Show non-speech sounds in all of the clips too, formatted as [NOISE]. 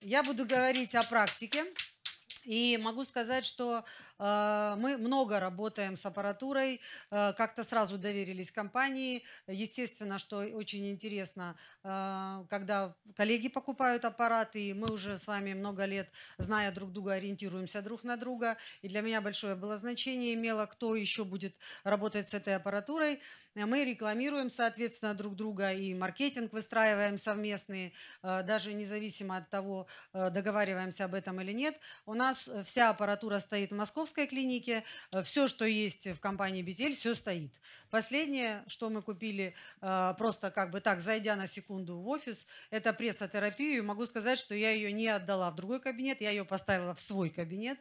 Я буду говорить о практике. И могу сказать, что а, мы много работаем с аппаратурой, э, как-то сразу доверились компании. Естественно, что очень интересно, а, когда коллеги покупают аппараты, и мы уже с вами много лет, зная друг друга, ориентируемся друг на друга. И для меня большое было значение имело, кто еще будет работать с этой аппаратурой. Мы рекламируем, соответственно, друг друга и маркетинг выстраиваем совместный, а, даже независимо от того, э, договариваемся об этом или нет. У нас э, вся аппаратура стоит в Москве, Покровской клинике. Э, все, что есть в компании «Бетель», все стоит. Последнее, что мы купили, э, просто как бы так, зайдя на секунду в офис, это прессотерапию. могу сказать, что я ее не отдала в другой кабинет, я ее поставила в свой кабинет,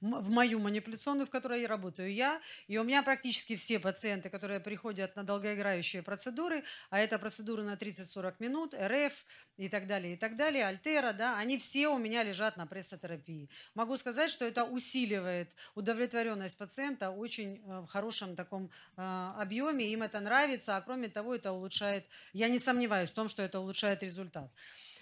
в мою манипуляционную, в которой я работаю я. И у меня практически все пациенты, которые приходят на долгоиграющие процедуры, а это процедуры на 30-40 минут, РФ и так далее, и так далее, Альтера, да, они все у меня лежат на прессотерапии. Могу сказать, что это усиливает удовлетворенность пациента очень э, в хорошем таком э, объеме, им это нравится, а кроме того, это улучшает, я не сомневаюсь в том, что это улучшает результат.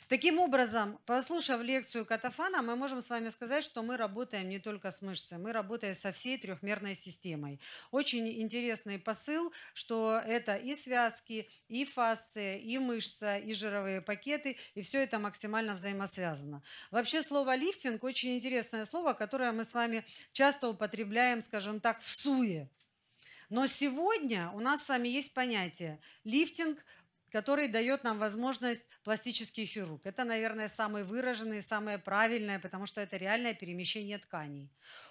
Таким образом, прослушав лекцию Катафана, мы можем с вами сказать, что мы работаем не только с мышцей, мы работаем со всей трехмерной системой. Очень интересный посыл, что это и связки, и фасция, и мышца, и жировые пакеты, и все это максимально взаимосвязано. Вообще слово лифтинг очень интересное слово, которое мы с вами часто употребляем, скажем так, в суе. Но сегодня у нас с вами есть понятие лифтинг который дает нам возможность пластический хирург. Это, наверное, самый выраженный, самое правильное, потому что это реальное перемещение тканей.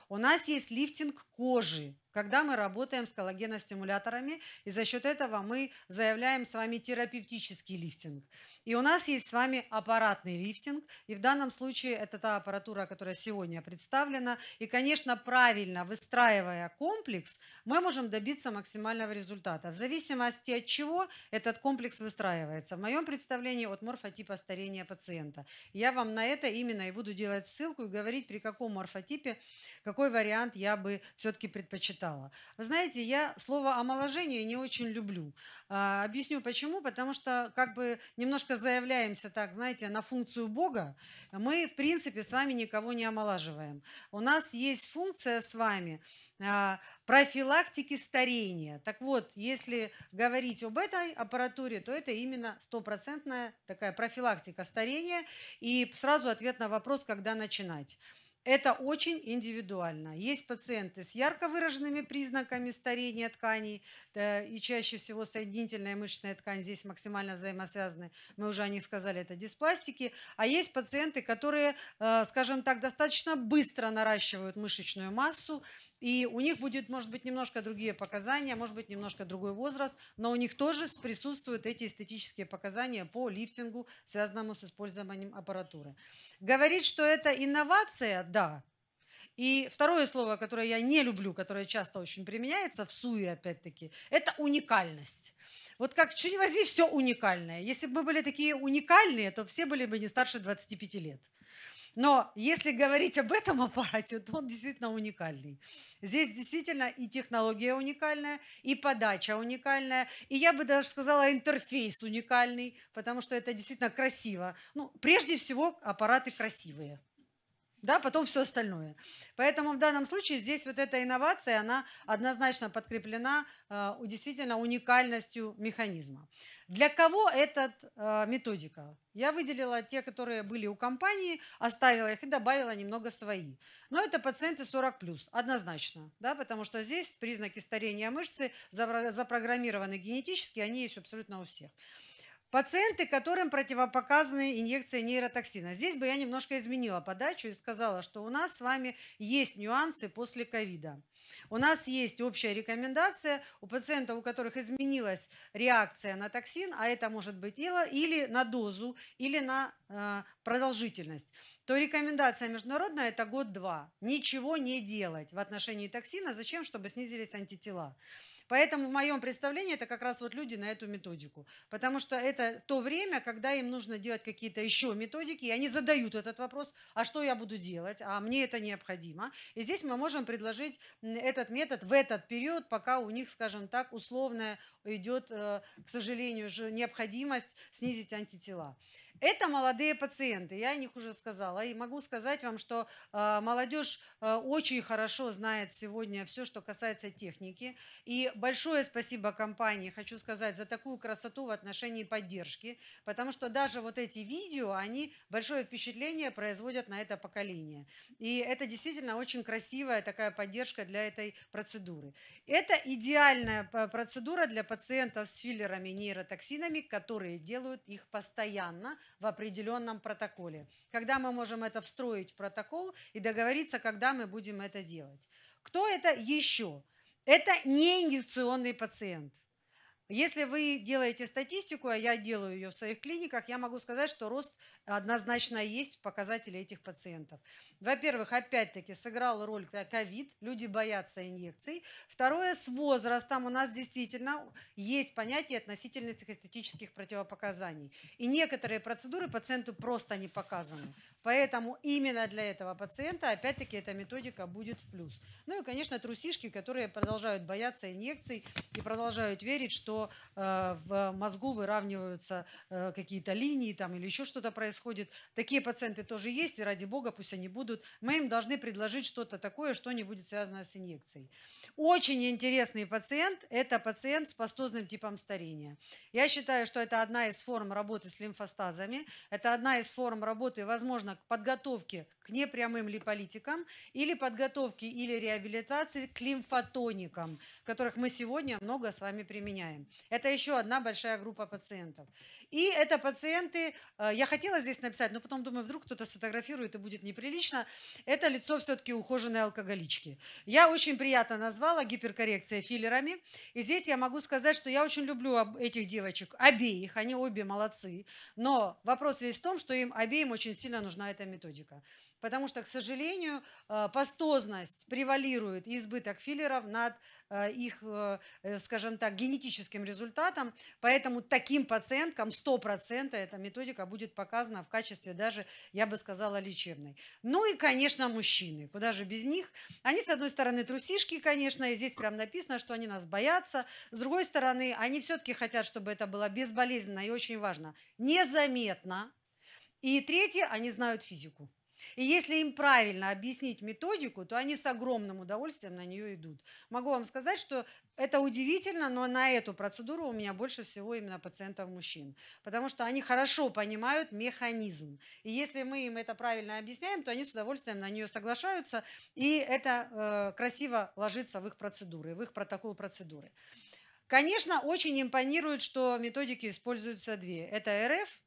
У нас есть лифтинг кожи, когда мы работаем с коллагеностимуляторами, и за счет этого мы заявляем с вами терапевтический лифтинг. И у нас есть с вами аппаратный лифтинг, и в данном случае это та аппаратура, которая сегодня представлена. И, конечно, правильно выстраивая комплекс, мы можем добиться максимального результата. В зависимости от чего этот комплекс выстраивается. В моем представлении от морфотипа старения пациента. Я вам на это именно и буду делать ссылку и говорить, при каком морфотипе, какой вариант я бы все-таки предпочитала. Вы знаете, я слово омоложение не очень люблю. А, объясню почему. Потому что как бы немножко заявляемся так, знаете, на функцию Бога. Мы, в принципе, с вами никого не омолаживаем. У нас есть функция с вами а, профилактики старения. Так вот, если говорить об этой аппаратуре, то это именно стопроцентная такая профилактика старения. И сразу ответ на вопрос, когда начинать. Это очень индивидуально. Есть пациенты с ярко выраженными признаками старения тканей, э, и чаще всего соединительная мышечная ткань здесь максимально взаимосвязаны. Мы уже о них сказали, это диспластики. А есть пациенты, которые, э, скажем так, достаточно быстро наращивают мышечную массу, и у них будет, может быть, немножко другие показания, может быть, немножко другой возраст, но у них тоже присутствуют эти эстетические показания по лифтингу, связанному с использованием аппаратуры. Говорит, что это инновация, да. И второе слово, которое я не люблю, которое часто очень применяется в суе, опять-таки, это уникальность. Вот как, что не возьми, все уникальное. Если бы мы были такие уникальные, то все были бы не старше 25 лет. Но если говорить об этом [LAUGHS] аппарате, то он действительно уникальный. Здесь действительно и технология уникальная, и подача уникальная, и я бы даже сказала интерфейс уникальный, потому что это действительно красиво. Ну, прежде всего, аппараты красивые да, потом все остальное. Поэтому в данном случае здесь вот эта инновация, она однозначно подкреплена э, действительно уникальностью механизма. Для кого эта э, методика? Я выделила те, которые были у компании, оставила их и добавила немного свои. Но это пациенты 40+, однозначно, да, потому что здесь признаки старения мышцы запрограммированы генетически, они есть абсолютно у всех. Пациенты, которым противопоказаны инъекции нейротоксина. Здесь бы я немножко изменила подачу и сказала, что у нас с вами есть нюансы после ковида. У нас есть общая рекомендация у пациентов, у которых изменилась реакция на токсин, а это может быть или на дозу, или на э, продолжительность, то рекомендация международная – это год-два. Ничего не делать в отношении токсина. Зачем? Чтобы снизились антитела. Поэтому в моем представлении это как раз вот люди на эту методику. Потому что это то время, когда им нужно делать какие-то еще методики, и они задают этот вопрос, а что я буду делать, а мне это необходимо. И здесь мы можем предложить этот метод в этот период, пока у них, скажем так, условно идет, э, к сожалению, же необходимость снизить антитела. Это молодые пациенты, я о них уже сказала. И могу сказать вам, что а, молодежь а, очень хорошо знает сегодня все, что касается техники. И большое спасибо компании, хочу сказать, за такую красоту в отношении поддержки, потому что даже вот эти видео, они большое впечатление производят на это поколение. И это действительно очень красивая такая поддержка для этой процедуры. Это идеальная а, процедура для пациентов с филлерами нейротоксинами, которые делают их постоянно, в определенном протоколе. Когда мы можем это встроить в протокол и договориться, когда мы будем это делать. Кто это еще? Это не инъекционный пациент. Если вы делаете статистику, а я делаю ее в своих клиниках, я могу сказать, что рост однозначно есть в показателе этих пациентов. Во-первых, опять-таки сыграл роль ковид, люди боятся инъекций. Второе, с возрастом у нас действительно есть понятие относительных эстетических противопоказаний. И некоторые процедуры пациенту просто не показаны. Поэтому именно для этого пациента, опять-таки, эта методика будет в плюс. Ну и, конечно, трусишки, которые продолжают бояться инъекций и продолжают верить, что что э, в мозгу выравниваются э, какие-то линии там или еще что-то происходит. Такие пациенты тоже есть, и ради бога пусть они будут. Мы им должны предложить что-то такое, что не будет связано с инъекцией. Очень интересный пациент – это пациент с пастозным типом старения. Я считаю, что это одна из форм работы с лимфостазами, это одна из форм работы, возможно, к подготовке к непрямым липолитикам или подготовке или реабилитации к лимфотоникам, которых мы сегодня много с вами применяем. Это еще одна большая группа пациентов. И это пациенты, э, я хотела здесь написать, но потом думаю, вдруг кто-то сфотографирует и будет неприлично. Это лицо все-таки ухоженной алкоголички. Я очень приятно назвала гиперкоррекция филлерами. И здесь я могу сказать, что я очень люблю этих девочек, обеих, они обе молодцы. Но вопрос весь в том, что им обеим очень сильно нужна эта методика потому что, к сожалению, э, пастозность превалирует избыток филлеров над э, их, э, скажем так, генетическим результатом, поэтому таким пациенткам 100% эта методика будет показана в качестве даже, я бы сказала, лечебной. Ну и, конечно, мужчины, куда же без них. Они, с одной стороны, трусишки, конечно, и здесь прям написано, что они нас боятся, с другой стороны, они все-таки хотят, чтобы это было безболезненно и очень важно, незаметно, и третье, они знают физику. И если им правильно объяснить методику, то они с огромным удовольствием на нее идут. Могу вам сказать, что это удивительно, но на эту процедуру у меня больше всего именно пациентов мужчин, потому что они хорошо понимают механизм. И если мы им это правильно объясняем, то они с удовольствием на нее соглашаются, и это э, красиво ложится в их процедуры, в их протокол процедуры. Конечно, очень импонирует, что методики используются две. Это РФ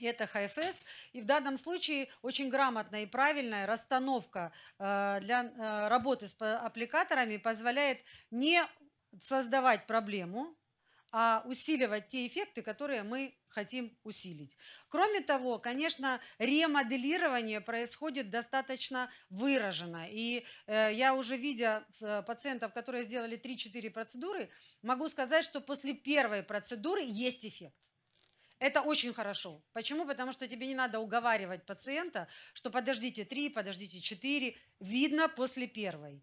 это ХФС. И в данном случае очень грамотная и правильная расстановка э, для э, работы с э, аппликаторами позволяет не создавать проблему, а усиливать те эффекты, которые мы хотим усилить. Кроме того, конечно, ремоделирование происходит достаточно выраженно. И э, я уже видя пациентов, которые сделали 3-4 процедуры, могу сказать, что после первой процедуры есть эффект. Это очень хорошо. Почему? Потому что тебе не надо уговаривать пациента, что подождите три, подождите четыре. Видно после первой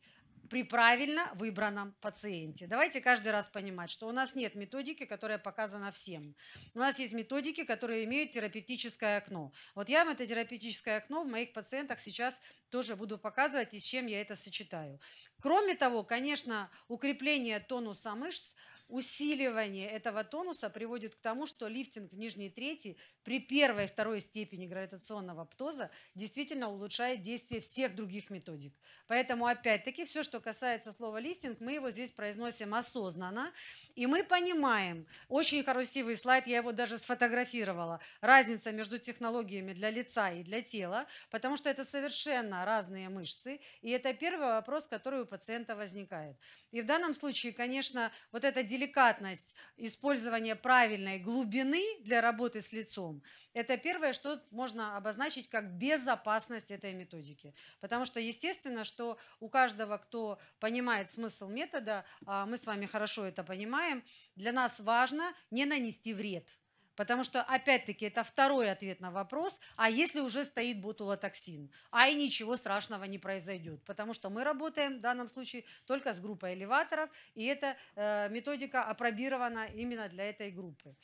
при правильно выбранном пациенте. Давайте каждый раз понимать, что у нас нет методики, которая показана всем. У нас есть методики, которые имеют терапевтическое окно. Вот я вам это терапевтическое окно в моих пациентах сейчас тоже буду показывать и с чем я это сочетаю. Кроме того, конечно, укрепление тонуса мышц – усиливание этого тонуса приводит к тому, что лифтинг в нижней трети при первой и второй степени гравитационного птоза действительно улучшает действие всех других методик. Поэтому, опять-таки, все, что касается слова лифтинг, мы его здесь произносим осознанно, и мы понимаем, очень красивый слайд, я его даже сфотографировала, разница между технологиями для лица и для тела, потому что это совершенно разные мышцы, и это первый вопрос, который у пациента возникает. И в данном случае, конечно, вот это деление деликатность использования правильной глубины для работы с лицом, это первое, что можно обозначить как безопасность этой методики. Потому что, естественно, что у каждого, кто понимает смысл метода, а, мы с вами хорошо это понимаем, для нас важно не нанести вред Потому что, опять-таки, это второй ответ на вопрос, а если уже стоит ботулотоксин? А и ничего страшного не произойдет, потому что мы работаем в данном случае только с группой элеваторов, и эта э, методика апробирована именно для этой группы.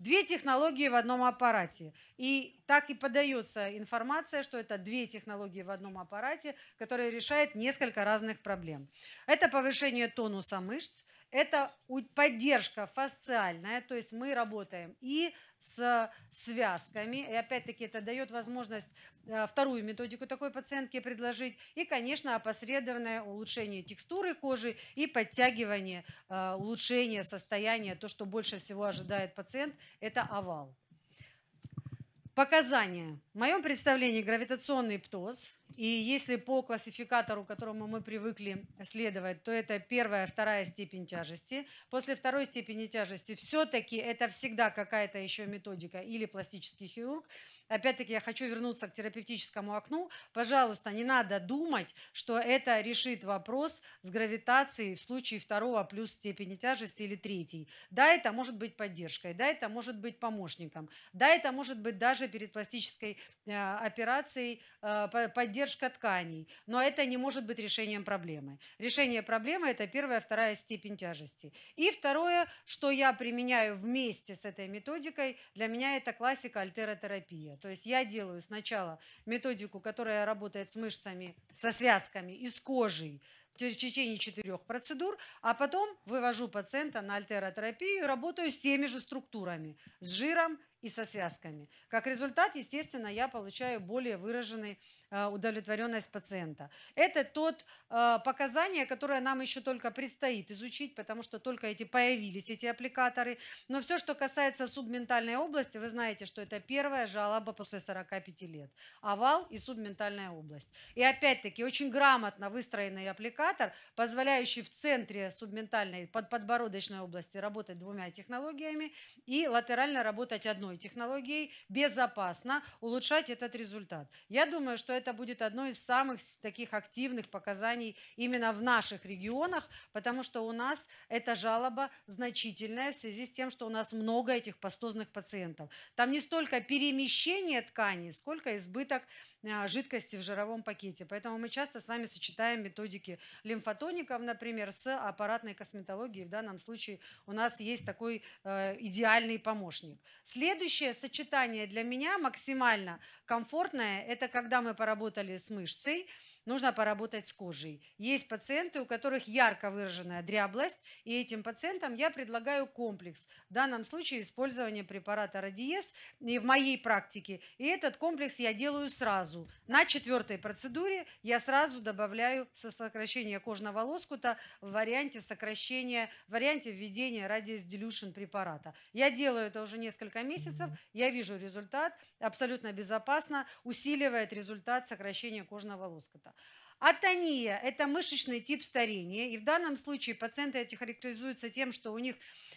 Две технологии в одном аппарате. И так и подается информация, что это две технологии в одном аппарате, которые решают несколько разных проблем. Это повышение тонуса мышц, это поддержка фасциальная, то есть мы работаем и с связками, и опять-таки это дает возможность э, вторую методику такой пациентке предложить, и, конечно, опосредованное улучшение текстуры кожи и подтягивание, э, улучшение состояния, то, что больше всего ожидает пациент, это овал. Показания. В моем представлении гравитационный птоз, и если по классификатору, которому мы привыкли следовать, то это первая, вторая степень тяжести. После второй степени тяжести все-таки это всегда какая-то еще методика или пластический хирург, опять-таки я хочу вернуться к терапевтическому окну, пожалуйста, не надо думать, что это решит вопрос с гравитацией в случае второго плюс степени тяжести или третьей. Да, это может быть поддержкой, да, это может быть помощником, да, это может быть даже перед пластической э, операцией э, поддержка тканей, но это не может быть решением проблемы. Решение проблемы – это первая, вторая степень тяжести. И второе, что я применяю вместе с этой методикой, для меня это классика альтеротерапия. То есть я делаю сначала методику, которая работает с мышцами, со связками и с кожей в течение четырех процедур, а потом вывожу пациента на альтеротерапию и работаю с теми же структурами, с жиром и со связками. Как результат, естественно, я получаю более выраженный э, удовлетворенность пациента. Это тот э, показание, которое нам еще только предстоит изучить, потому что только эти появились эти аппликаторы. Но все, что касается субментальной области, вы знаете, что это первая жалоба после 45 лет. Овал и субментальная область. И опять-таки очень грамотно выстроенный аппликатор, позволяющий в центре субментальной под подбородочной области работать двумя технологиями и латерально работать одной новой технологией безопасно улучшать этот результат. Я думаю, что это будет одно из самых таких активных показаний именно в наших регионах, потому что у нас эта жалоба значительная в связи с тем, что у нас много этих пастозных пациентов. Там не столько перемещение тканей, сколько избыток э, жидкости в жировом пакете. Поэтому мы часто с вами сочетаем методики лимфотоников, например, с аппаратной косметологией. В данном случае у нас есть такой э, идеальный помощник. Следующий следующее сочетание для меня максимально комфортное, это когда мы поработали с мышцей, нужно поработать с кожей. Есть пациенты, у которых ярко выраженная дряблость, и этим пациентам я предлагаю комплекс. В данном случае использование препарата Радиес и в моей практике. И этот комплекс я делаю сразу. На четвертой процедуре я сразу добавляю со сокращение кожного лоскута в варианте сокращения, в варианте введения Radius Dilution препарата. Я делаю это уже несколько месяцев, я вижу результат, абсолютно безопасно, усиливает результат сокращения кожного лоскута. Атония – это мышечный тип старения, и в данном случае пациенты эти характеризуются тем, что у них,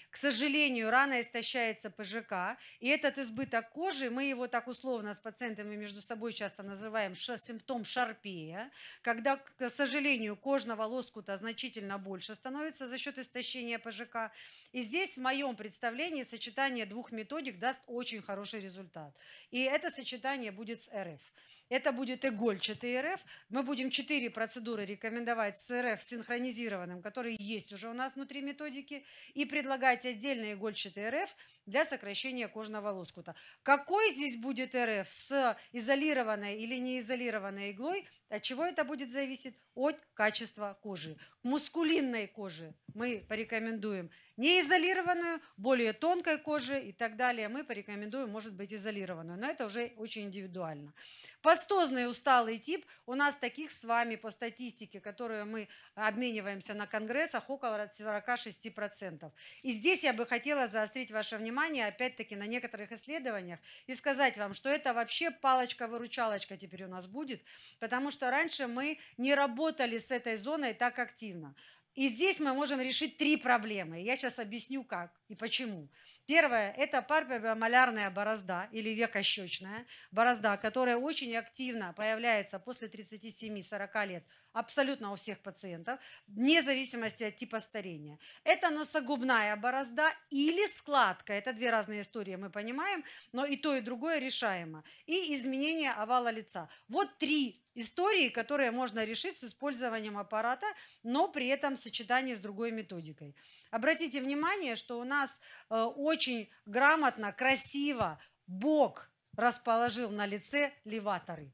к сожалению, рано истощается ПЖК, и этот избыток кожи, мы его так условно с пациентами между собой часто называем симптом шарпея, когда, к сожалению, кожного лоскута значительно больше становится за счет истощения ПЖК. И здесь, в моем представлении, сочетание двух методик даст очень хороший результат. И это сочетание будет с РФ. Это будет игольчатый РФ. Мы будем 4 четыре процедуры рекомендовать с РФ синхронизированным, которые есть уже у нас внутри методики, и предлагать отдельные игольчатые РФ для сокращения кожного лоскута. Какой здесь будет РФ с изолированной или неизолированной иглой, от чего это будет зависеть? От качества кожи. К мускулинной коже мы порекомендуем неизолированную, более тонкой кожи и так далее. Мы порекомендуем, может быть, изолированную, но это уже очень индивидуально. Пастозный усталый тип, у нас таких с вами по статистике, которую мы обмениваемся на конгрессах, около 46%. И здесь я бы хотела заострить ваше внимание, опять-таки, на некоторых исследованиях и сказать вам, что это вообще палочка-выручалочка теперь у нас будет, потому что раньше мы не работали с этой зоной так активно. И здесь мы можем решить три проблемы. Я сейчас объясню, как и почему. Первое – это парпермолярная борозда или векощечная борозда, которая очень активно появляется после 37-40 лет абсолютно у всех пациентов, вне зависимости от типа старения. Это носогубная борозда или складка. Это две разные истории, мы понимаем, но и то, и другое решаемо. И изменение овала лица. Вот три истории, которые можно решить с использованием аппарата, но при этом в сочетании с другой методикой. Обратите внимание, что у нас э, очень грамотно, красиво Бог расположил на лице леваторы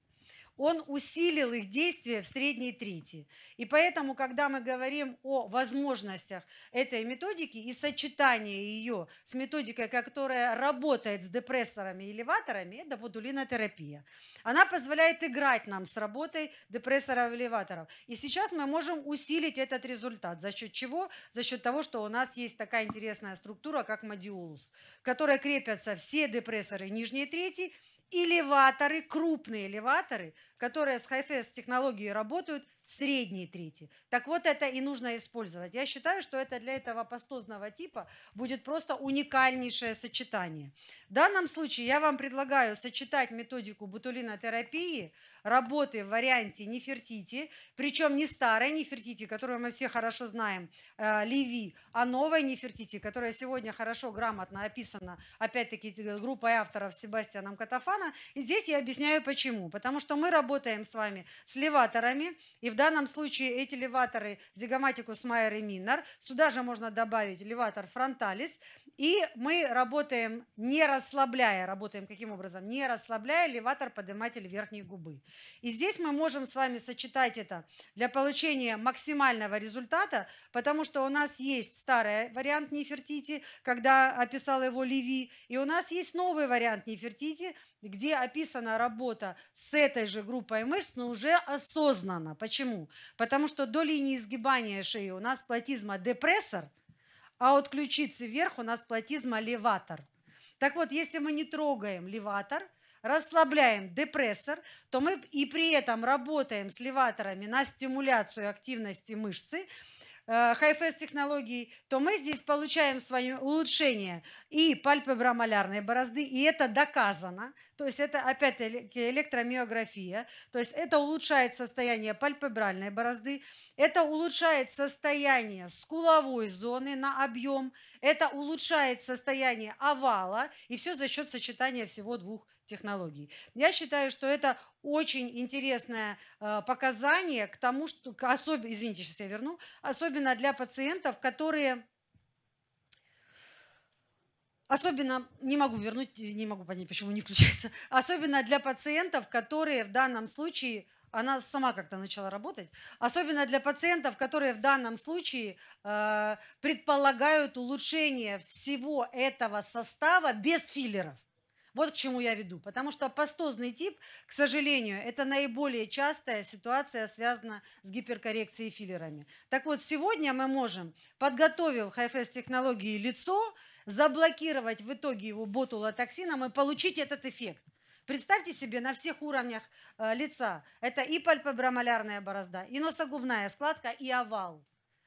он усилил их действие в средней трети. И поэтому, когда мы говорим о возможностях этой методики и сочетании ее с методикой, которая работает с депрессорами и элеваторами, это бодулинотерапия. Она позволяет играть нам с работой депрессоров и элеваторов. И сейчас мы можем усилить этот результат. За счет чего? За счет того, что у нас есть такая интересная структура, как модиолус, в которой крепятся все депрессоры нижней трети – элеваторы, крупные элеваторы, которые с hi технологией работают, средние трети. Так вот это и нужно использовать. Я считаю, что это для этого пастозного типа будет просто уникальнейшее сочетание. В данном случае я вам предлагаю сочетать методику бутулинотерапии работы в варианте Нефертити, причем не старой Нефертити, которую мы все хорошо знаем, э, Леви, а новой Нефертити, которая сегодня хорошо, грамотно описана, опять-таки, группой авторов Себастьяном Катафана. И здесь я объясняю почему. Потому что мы работаем с вами с леваторами, и в данном случае эти леваторы зигоматикус майер и минор. Сюда же можно добавить леватор фронталис. И мы работаем не расслабляя, работаем каким образом? Не расслабляя леватор подниматель верхней губы. И здесь мы можем с вами сочетать это для получения максимального результата, потому что у нас есть старый вариант Нефертити, когда описал его Леви, и у нас есть новый вариант Нефертити, где описана работа с этой же группой мышц, но уже осознанно. Почему? Потому что до линии изгибания шеи у нас платизма депрессор, а от ключицы вверх у нас платизма леватор. Так вот, если мы не трогаем леватор, расслабляем депрессор, то мы и при этом работаем с леваторами на стимуляцию активности мышцы, Хайфест э, технологий, то мы здесь получаем свое улучшение и пальпебромолярной борозды, и это доказано. То есть это опять-таки электромиография. То есть это улучшает состояние пальпебральной борозды, это улучшает состояние скуловой зоны на объем, это улучшает состояние овала, и все за счет сочетания всего двух технологий. Я считаю, что это очень интересное э, показание к тому, что, особ, извините, сейчас я верну, особенно для пациентов, которые Особенно, не могу вернуть, не могу понять, почему не включается. [LAUGHS] Особенно для пациентов, которые в данном случае, она сама как-то начала работать, особенно для пациентов, которые в данном случае э, предполагают улучшение всего этого состава без филлеров. Вот к чему я веду. Потому что пастозный тип, к сожалению, это наиболее частая ситуация, связанная с гиперкоррекцией филлерами. Так вот, сегодня мы можем, подготовив HFS-технологии лицо, заблокировать в итоге его ботулотоксином и получить этот эффект. Представьте себе на всех уровнях э, лица. Это и пальпебромолярная борозда, и носогубная складка, и овал.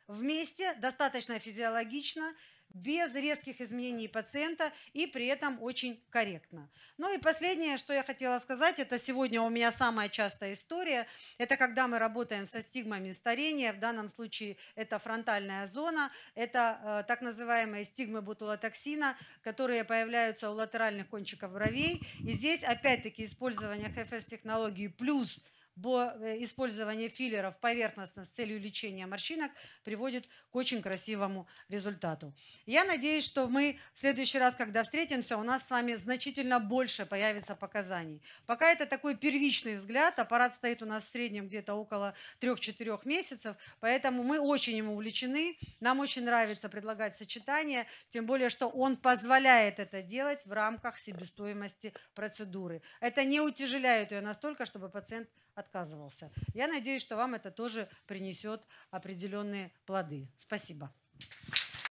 Вместе достаточно физиологично без резких изменений пациента и при этом очень корректно. Ну и последнее, что я хотела сказать, это сегодня у меня самая частая история, это когда мы работаем со стигмами старения, в данном случае это фронтальная зона, это э, так называемые стигмы бутулотоксина, которые появляются у латеральных кончиков бровей. И здесь опять-таки использование ХФС-технологии плюс – Э, использование филлеров поверхностно с целью лечения морщинок приводит к очень красивому результату. Я надеюсь, что мы в следующий раз, когда встретимся, у нас с вами значительно больше появится показаний. Пока это такой первичный взгляд, аппарат стоит у нас в среднем где-то около 3-4 месяцев, поэтому мы очень ему увлечены, нам очень нравится предлагать сочетание, тем более, что он позволяет это делать в рамках себестоимости процедуры. Это не утяжеляет ее настолько, чтобы пациент от отказывался. Я надеюсь, что вам это тоже принесет определенные плоды. Спасибо. Спасибо.